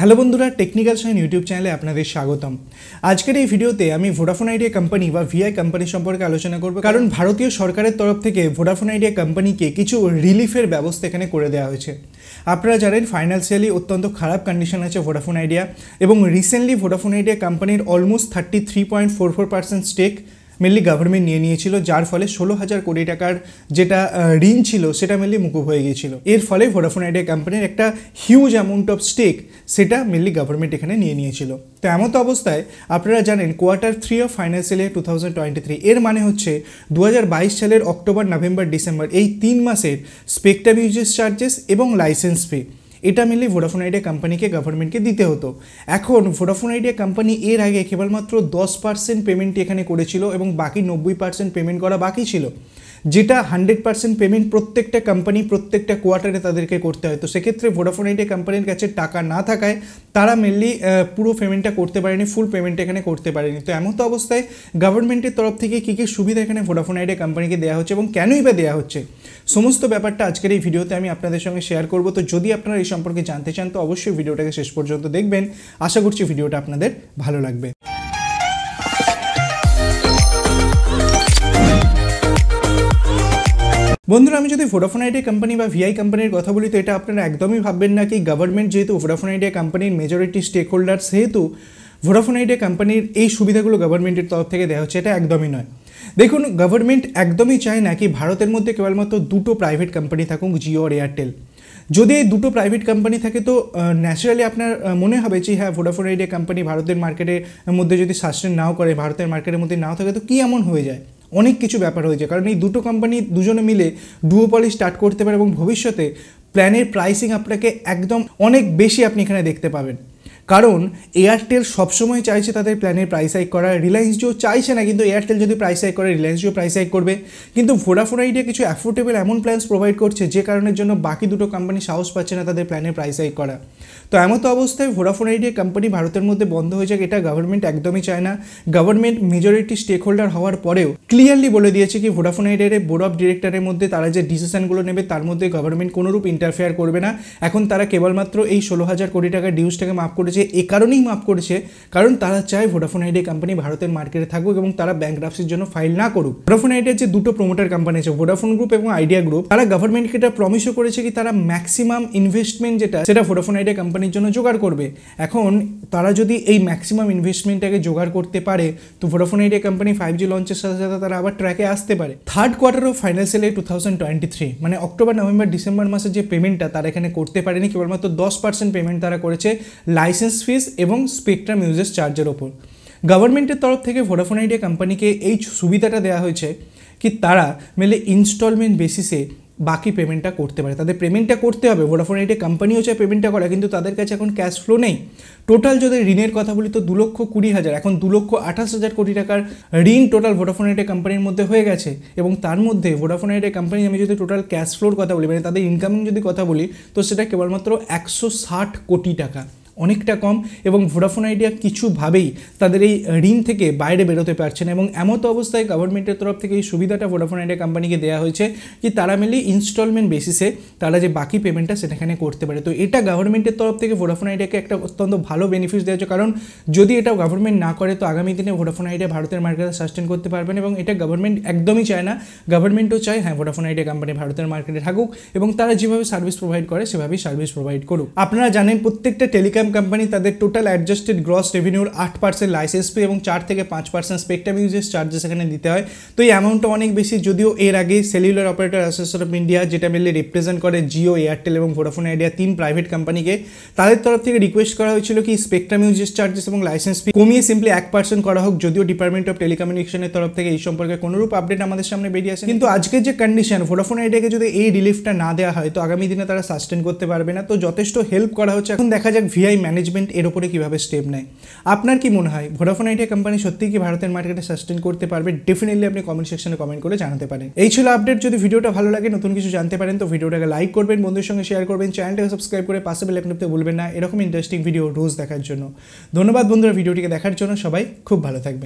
hello বন্ধুরা technical sign YouTube চ্যানেলে আপনাদের স্বাগতম আজকের এই ভিডিওতে আমি ভোডাফোন আইডিয়া কোম্পানি বা ভিআই কোম্পানি সম্পর্কে আলোচনা করব কারণ ভারতীয় সরকারের তরফ থেকে ভোডাফোন আইডিয়া কোম্পানিকে কিছু রিলিফের ব্যবস্থা এখানে করে দেওয়া হয়েছে আপনারা জানেন ফাইন্যান্সিয়ালি অত্যন্ত খারাপ কন্ডিশন আছে ভোডাফোন আইডিয়া এবং রিসেন্টলি ভোডাফোন আইডিয়া কোম্পানির almost thirty three point four four percent stake mainly government নিয়ে নিয়েছিল যার ফলে ষোলো হাজার কোটি টাকার যেটা ঋণ ছিল সেটা মেনলি মুকুব হয়ে গিয়েছিল এর ফলে ভোডাফোন আইডিয়া কোম্পানির একটা হিউজ অ্যামাউন্ট অফ স্টেক সেটা মেনলি গভর্নমেন্ট এখানে নিয়ে নিয়েছিল তো এমত অবস্থায় আপনারা জানেন quarter three of financial year two thousand twenty three এর মানে হচ্ছে দু সালের অক্টোবর নভেম্বর ডিসেম্বর এই তিন মাসের স্পেকটাম ইউজেস চার্জেস এবং লাইসেন্স ফি এটা মিলে ভোডাফোন আইডিয়া কোম্পানিকে গভর্নমেন্টকে দিতে হতো এখন ভোডাফোন আইডিয়া কোম্পানি এর আগে কেবলমাত্র দশ পার্সেন্ট পেমেন্টটি এখানে করেছিল এবং বাকি নব্বই পার্সেন্ট পেমেন্ট করা বাকি ছিল যেটা হান্ড্রেড পার্সেন্ট পেমেন্ট প্রত্যেকটা কোম্পানি প্রত্যেকটা কোয়ার্টারে তাদেরকে করতে হয় তো সেক্ষেত্রে ভোডাফোন আইডিয়া কোম্পানির কাছে টাকা না থাকায় তারা মেনলি পুরো পেমেন্টটা করতে পারেনি ফুল পেমেন্ট এখানে করতে পারেনি তো এমন তো অবস্থায় গভর্নমেন্টের তরফ থেকে কী কী সুবিধা এখানে ভোডাফোন আইডিয়া কোম্পানিকে দেওয়া হচ্ছে এবং কেনই বা দেওয়া হচ্ছে সমস্ত ব্যাপারটা আজকের এই ভিডিওতে আমি আপনাদের সঙ্গে শেয়ার করব তো যদি আপনারা এই সম্পর্কে জানতে চান তো অবশ্যই ভিডিওটাকে শেষ পর্যন্ত দেখবেন আশা করছি ভিডিওটা আপনাদের ভালো লাগবে বন্ধুরা আমি যদি ভোডাফোন আইডিয়া কোম্পানি বা ভিআই কোম্পানির কথা বলি তো এটা আপনারা একদমই ভাববেন না কি গভর্নমেন্ট যেহেতু ভোডাফোন আইডিয়া কোম্পানির মেজরিটি স্টেক হোল্ডার সেহেতু ভোডাফোন আইডিয়া কোম্পানির এই সুবিধাগুলো গভর্নমেন্টের তরফ থেকে দেওয়া হচ্ছে এটা একদমই নয় দেখুন গভর্নমেন্ট একদমই চায় না কি ভারতের মধ্যে কেবলমাত্র দুটো প্রাইভেট কোম্পানি থাকুক জিও আর এয়ারটেল যদি এই দুটো প্রাইভেট কোম্পানি থাকে তো ন্যাচারালি আপনার মনে হবে যে হ্যাঁ ভোডাফোন আইডিয়া কোম্পানি ভারতের মার্কেটের মধ্যে যদি সাস্টেন নাও করে ভারতের মার্কেটের মধ্যে নাও থাকে তো কী এমন হয়ে যায় অনেক কিছু ব্যাপার হয়েছে কারণ এই দুটো কোম্পানি দুজনে মিলে ডুয়োপলি স্টার্ট করতে পারে এবং ভবিষ্যতে প্ল্যানের প্রাইসিং আপনাকে একদম অনেক বেশি আপনি এখানে দেখতে পাবেন কারণ এয়ারটেল সবসময় চাইছে তাদের প্ল্যানের প্রাইস হাইক করা রিলায়েন্স জিও চাইছে না কিন্তু এয়ারটেল যদি প্রাইস হাইক করে রিলায়েন্স জিও প্রাইস হাইক করবে কিন্তু ভোডাফোন আইডিয়া কিছু অ্যাফোর্ডেবল এমন প্ল্যান্স প্রোভাইড করছে যে কারণের জন্য বাকি দুটো কোম্পানি সাহস পাচ্ছে না তাদের প্ল্যানের প্রাইস হাইক করা তো এমত অবস্থায় ভোডাফোন আইডিয়া কোম্পানি ভারতের মধ্যে বন্ধ হয়ে যাক এটা গভর্নমেন্ট একদমই চায় না গভর্নমেন্ট মেজরিটি স্টেক হোল্ডার হওয়ার পরেও ক্লিয়ারলি বলে দিয়েছে কি ভোডাফোন আইডিয়ার বোর্ড অফ ডিরেক্টরের মধ্যে তারা যে ডিসিশনগুলো নেবে তার মধ্যে গভর্নমেন্ট কোনোরূপ ইন্টারফেয়ার করবে না এখন তারা কেবলমাত্র এই ষোলো হাজার কোটি টাকা ডিউসটাকে মাফ করেছে এ কারণেই মাফ করেছে কারণ তারা চায় ভোডাফোন আইডিয়া কোম্পানি ভারতের মার্কেটে থাকুক এবং তারা ব্যাংক জন্য ফাইল না করুক ভোডাফোন আইডিয়ার যে দুটো প্রমোটার কোম্পানি আছে ভোডাফোন গ্রুপ এবং আইডিয়া গ্রুপ তারা গভর্নমেন্টকে এটা প্রমিসও করেছে কি তারা ম্যাক্সিমাম ইনভেস্টমেন্ট যেটা সেটা ভোডাফোন আইডিয়া কোম্পানির জন্য জোগাড় করবে এখন তারা যদি এই ম্যাক্সিমাম ইনভেস্টমেন্টটাকে জোগাড় করতে পারে তো Vodafone Idea company five G লঞ্চের সাথে সাথে তারা আবার ট্র্যাকে আসতে পারে third quarter of financial year two thousand twenty three মানে অক্টোবর নভেম্বর ডিসেম্বর মাসে যে পেমেন্টটা তারা এখানে করতে পারেনি কেবলমাত্র দশ পার্সেন্ট পেমেন্ট তারা করেছে লাইসেন্স ফিস এবং স্পেকট্রাম ইউজেস চার্জের ওপর গভর্নমেন্টের তরফ থেকে ভোডাফোন আইডিয়া কোম্পানিকে এই সুবিধাটা দেওয়া হয়েছে কি তারা মেলে ইনস্টলমেন্ট বেসিসে বাকি পেমেন্টটা করতে পারে তাদের পেমেন্টটা করতে হবে ভোডাফোন এটা কোম্পানিও চায় পেমেন্টটা করা কিন্তু তাদের কাছে এখন ক্যাশ ফ্লো নেই টোটাল যদি ঋণের কথা বলি তো দু লক্ষ কুড়ি হাজার এখন দু লক্ষ আঠাশ হাজার কোটি টাকার ঋণ টোটাল ভোডাফোন এটা কোম্পানির মধ্যে হয়ে গেছে এবং তার মধ্যে ভোডাফোন এটা কোম্পানি আমি যদি টোটাল ক্যাশ ফ্লোর কথা বলি মানে তাদের ইনকামিং যদি কথা বলি তো সেটা কেবলমাত্র একশো ষাট কোটি টাকা অনেকটা কম এবং ভোডাফোন আইডিয়া কিছুভাবেই তাদের এই ঋণ থেকে বাইরে বেরোতে পারছে না এবং এমত অবস্থায় গভর্নমেন্টের তরফ থেকে এই সুবিধাটা ভোডাফোন আইডিয়া কোম্পানিকে দেওয়া হয়েছে কি তারা মেনলি ইনস্টলমেন্ট বেসিসে তারা যে বাকি পেমেন্টটা সেটাখানে করতে পারে তো এটা গভর্নমেন্টের তরফ থেকে ভোডাফোন আইডিয়াকে একটা অত্যন্ত ভালো বেনিফিট দেওয়া হয়েছে কারণ যদি এটা গভর্নমেন্ট না করে তো আগামী দিনে ভোডাফোন আইডিয়া ভারতের মার্কেটে সাস্টেন করতে পারবেন এবং এটা গভর্নমেন্ট একদমই চায় না গভর্নমেন্টও চায় হ্যাঁ ভোডাফোন আইডিয়া কোম্পানি ভারতের মার্কেটে থাকুক এবং তারা যেভাবে সার্ভিস প্রোভাইড করে সেভাবেই সার্ভিস প্রোভাইড করুক আপনারা জানেন প্রত্যেকটা টেলিকম এম কোম্পানি তাদের টোটাল অ্যাডজাস্টেড গ্রস রেভিনিউর আট পার্সেন্ট লাইসেন্স পে এবং চার থেকে পাঁচ পার্সেন্ট স্পেকটাম ইউজেস চার্জেস এখানে দিতে হয় তো এই অ্যামাউন্টটা অনেক বেশি যদিও এর আগে cellular operator association of India যেটা মিলে রিপ্রেজেন্ট করে জিও এয়ারটেল এবং ভোডাফোন আইডিয়া তিন প্রাইভেট কোম্পানিকে তাদের তরফ থেকে রিকোয়েস্ট করা হয়েছিল কি স্পেকট্রাম ইউজেস চার্জেস এবং লাইসেন্স ফি কমিয়ে সিম্পলি এক পার্সেন্ট করা হোক যদিও ডিপার্টমেন্ট অফ টেলিকমিউনিকেশনের তরফ থেকে এই সম্পর্কে কোনোরূপ আপডেট আমাদের সামনে বেরিয়ে আসে কিন্তু আজকের যে কন্ডিশন ভোডাফোন আইডিয়াকে যদি এই রিলিফটা না দেওয়া হয় তো আগামী দিনে তারা সাস্টেন করতে পারবে না তো যথেষ্ট হেল্প করা হচ্ছে এখন দেখা যাক ভিআই এআই ম্যানেজমেন্ট এর উপরে কীভাবে স্টেপ নেয় আপনার কি মনে হয় ভোডাফোন আইডিয়া কোম্পানি সত্যিই কি ভারতের মার্কেটে সাস্টেন করতে পারবে ডেফিনেটলি আপনি কমেন্ট সেকশনে কমেন্ট করে জানাতে পারেন এই ছিল আপডেট যদি ভিডিওটা ভালো লাগে নতুন কিছু জানতে পারেন তো ভিডিওটাকে লাইক করবেন বন্ধুর সঙ্গে শেয়ার করবেন চ্যানেলটাকে সাবস্ক্রাইব করে পাশে বেল আইকনটিতে ভুলবেন না এরকম ইন্টারেস্টিং ভিডিও রোজ দেখার জন্য ধন্যবাদ বন্ধুরা ভিডিওটিকে দেখার জন্য সবাই খুব ভালো থাকবেন